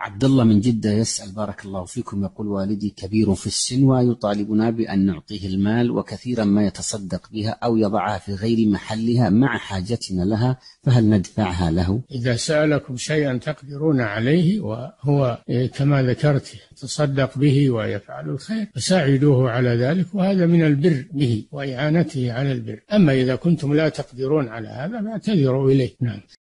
عبد الله من جدة يسأل بارك الله فيكم يقول والدي كبير في السن ويطالبنا بأن نعطيه المال وكثيرا ما يتصدق بها أو يضعها في غير محلها مع حاجتنا لها فهل ندفعها له؟ إذا سألكم شيئا تقدرون عليه وهو كما ذكرت يتصدق به ويفعل الخير فساعدوه على ذلك وهذا من البر به وإعانته على البر أما إذا كنتم لا تقدرون على هذا فاعتذروا إليه نعم